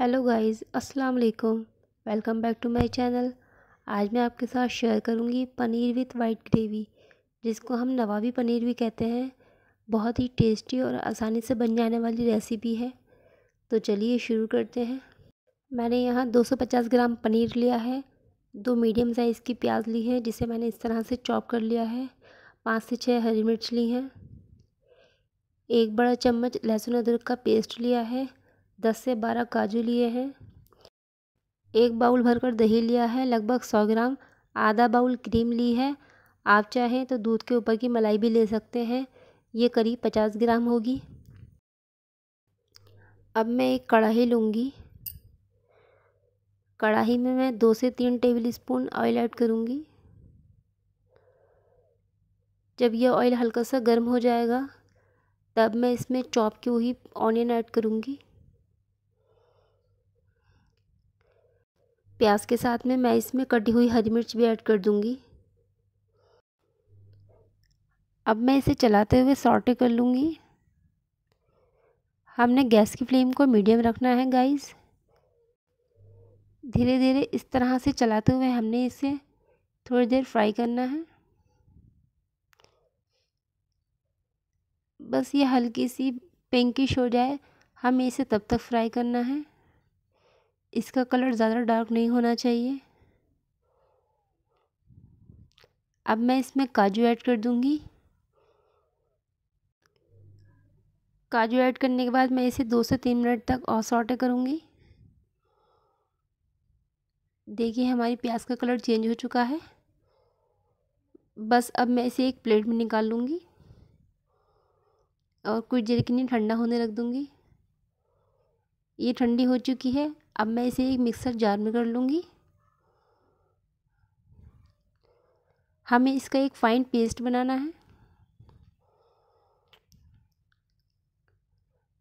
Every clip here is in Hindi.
हेलो गाइस अस्सलाम वालेकुम welcome back to my channel आज मैं आपके साथ शेयर करूंगी पनीर विथ वाइट ग्रेवी जिसको हम नवाबी पनीर भी कहते हैं बहुत ही टेस्टी और आसानी से बन जाने वाली रेसिपी है तो चलिए शुरू करते हैं मैंने यहाँ 250 ग्राम पनीर लिया है दो मीडियम साइज़ की प्याज ली है जिसे मैंने इस तरह से चॉप कर लिया है पाँच से छः हरी मिर्च ली हैं एक बड़ा चम्मच लहसुन अदरक का पेस्ट लिया है दस से बारह काजू लिए हैं एक बाउल भरकर दही लिया है लगभग सौ ग्राम आधा बाउल क्रीम ली है आप चाहें तो दूध के ऊपर की मलाई भी ले सकते हैं ये करीब पचास ग्राम होगी अब मैं एक कढ़ाई लूँगी कढ़ाई में मैं दो से तीन टेबल स्पून ऑयल ऐड करूँगी जब यह ऑयल हल्का सा गर्म हो जाएगा तब मैं इसमें चॉप की हुई ऑनियन ऐड करूँगी प्याज के साथ में मैं इसमें कटी हुई हरी मिर्च भी ऐड कर दूंगी अब मैं इसे चलाते हुए सॉटे कर लूँगी हमने गैस की फ्लेम को मीडियम रखना है गाइस धीरे धीरे इस तरह से चलाते हुए हमने इसे थोड़ी देर फ्राई करना है बस ये हल्की सी पिंकिश हो जाए हमें इसे तब तक फ्राई करना है इसका कलर ज़्यादा डार्क नहीं होना चाहिए अब मैं इसमें काजू ऐड कर दूंगी काजू ऐड करने के बाद मैं इसे दो से तीन मिनट तक और सॉटे करूँगी देखिए हमारी प्याज का कलर चेंज हो चुका है बस अब मैं इसे एक प्लेट में निकाल लूँगी और कुछ देर के लिए ठंडा होने रख दूँगी ये ठंडी हो चुकी है अब मैं इसे एक मिक्सर जार में कर लूँगी हमें इसका एक फ़ाइन पेस्ट बनाना है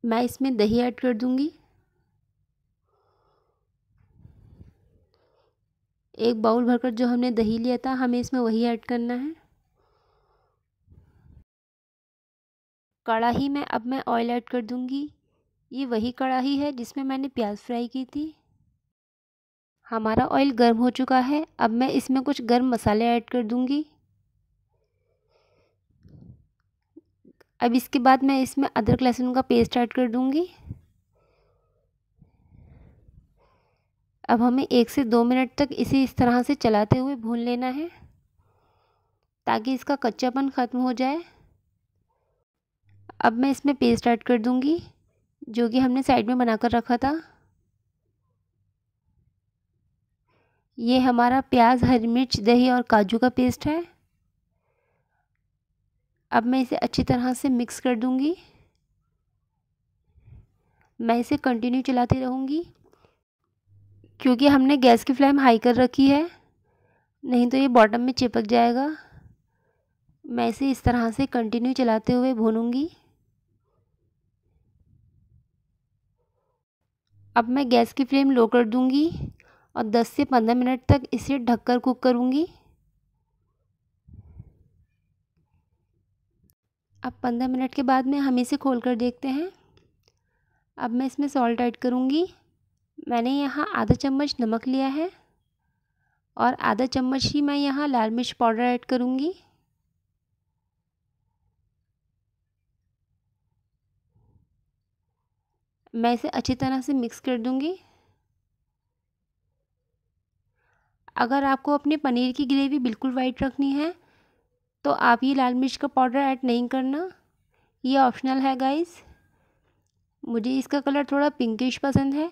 मैं इसमें दही ऐड कर दूँगी एक बाउल भरकर जो हमने दही लिया था हमें इसमें वही ऐड करना है कड़ाही में अब मैं ऑयल ऐड कर दूँगी ये वही कढ़ाई है जिसमें मैंने प्याज फ्राई की थी हमारा ऑयल गर्म हो चुका है अब मैं इसमें कुछ गर्म मसाले ऐड कर दूंगी अब इसके बाद मैं इसमें अदरक लहसुन का पेस्ट ऐड कर दूंगी अब हमें एक से दो मिनट तक इसे इस तरह से चलाते हुए भून लेना है ताकि इसका कच्चापन ख़त्म हो जाए अब मैं इसमें पेस्ट ऐड कर दूंगी जो कि हमने साइड में बनाकर रखा था ये हमारा प्याज हरी मिर्च दही और काजू का पेस्ट है अब मैं इसे अच्छी तरह से मिक्स कर दूंगी मैं इसे कंटिन्यू चलाती रहूँगी क्योंकि हमने गैस की फ्लेम हाई कर रखी है नहीं तो ये बॉटम में चिपक जाएगा मैं इसे इस तरह से कंटिन्यू चलाते हुए भूनूंगी अब मैं गैस की फ्लेम लो कर दूंगी और 10 से 15 मिनट तक इसे ढककर कुक करूंगी अब 15 मिनट के बाद में हम इसे खोल कर देखते हैं अब मैं इसमें सॉल्ट ऐड करूंगी मैंने यहाँ आधा चम्मच नमक लिया है और आधा चम्मच ही मैं यहाँ लाल मिर्च पाउडर ऐड करूँगी मैं इसे अच्छी तरह से मिक्स कर दूँगी अगर आपको अपने पनीर की ग्रेवी बिल्कुल वाइट रखनी है तो आप ये लाल मिर्च का पाउडर ऐड नहीं करना ये ऑप्शनल है गाइस मुझे इसका कलर थोड़ा पिंकिश पसंद है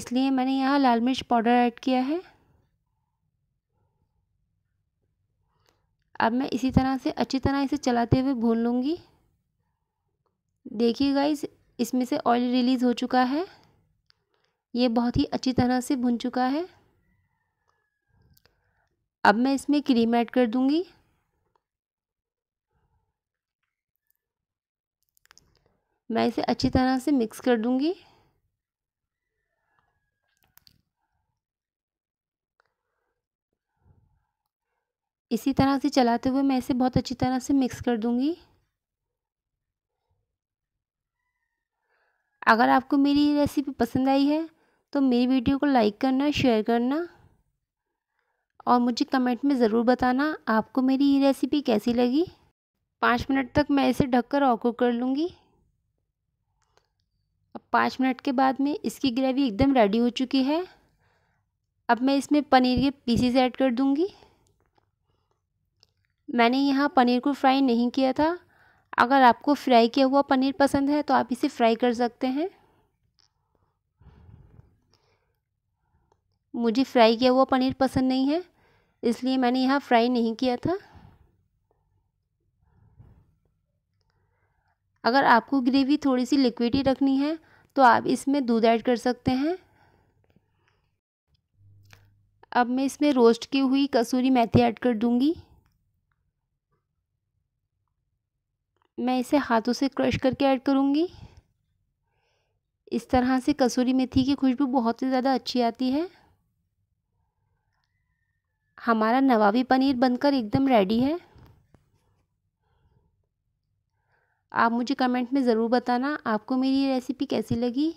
इसलिए मैंने यहाँ लाल मिर्च पाउडर ऐड किया है अब मैं इसी तरह से अच्छी तरह इसे चलाते हुए भून लूँगी देखिए गाइज़ इसमें से ऑयल रिलीज़ हो चुका है ये बहुत ही अच्छी तरह से भुन चुका है अब मैं इसमें क्रीम ऐड कर दूंगी मैं इसे अच्छी तरह से मिक्स कर दूंगी इसी तरह से चलाते हुए मैं इसे बहुत अच्छी तरह से मिक्स कर दूंगी अगर आपको मेरी ये रेसिपी पसंद आई है तो मेरी वीडियो को लाइक करना शेयर करना और मुझे कमेंट में ज़रूर बताना आपको मेरी ये रेसिपी कैसी लगी पाँच मिनट तक मैं इसे ढककर और कुक कर लूँगी अब पाँच मिनट के बाद में इसकी ग्रेवी एकदम रेडी हो चुकी है अब मैं इसमें पनीर के पीसीस ऐड कर दूँगी मैंने यहाँ पनीर को फ्राई नहीं किया था अगर आपको फ्राई किया हुआ पनीर पसंद है तो आप इसे फ्राई कर सकते हैं मुझे फ्राई किया हुआ पनीर पसंद नहीं है इसलिए मैंने यहाँ फ्राई नहीं किया था अगर आपको ग्रेवी थोड़ी सी लिक्विडी रखनी है तो आप इसमें दूध ऐड कर सकते हैं अब मैं इसमें रोस्ट की हुई कसूरी मेथी ऐड कर दूंगी मैं इसे हाथों से क्रश करके ऐड करूँगी इस तरह से कसूरी मेथी की खुशबू बहुत ही ज़्यादा अच्छी आती है हमारा नवाबी पनीर बनकर एकदम रेडी है आप मुझे कमेंट में ज़रूर बताना आपको मेरी रेसिपी कैसी लगी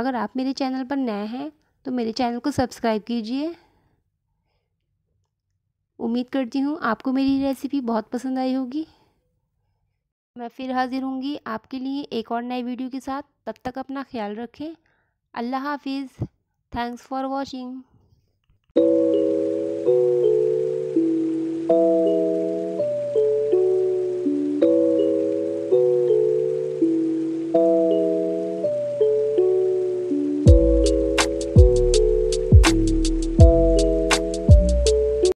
अगर आप मेरे चैनल पर नए हैं तो मेरे चैनल को सब्सक्राइब कीजिए उम्मीद करती हूँ आपको मेरी रेसिपी बहुत पसंद आई होगी मैं फिर हाजिर होंगी आपके लिए एक और नए वीडियो के साथ तब तक अपना ख्याल रखें अल्लाह हाफिज़ थैंक्स फॉर वॉचिंग